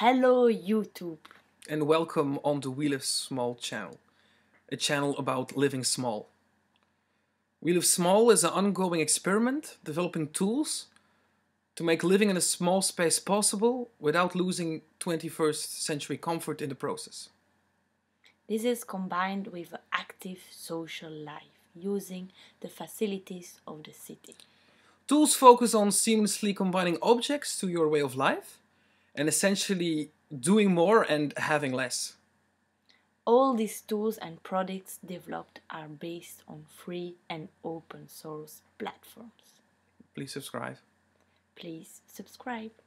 Hello YouTube! And welcome on the We Live Small channel, a channel about living small. We Live Small is an ongoing experiment developing tools to make living in a small space possible without losing 21st century comfort in the process. This is combined with active social life using the facilities of the city. Tools focus on seamlessly combining objects to your way of life and essentially doing more and having less. All these tools and products developed are based on free and open source platforms. Please subscribe. Please subscribe.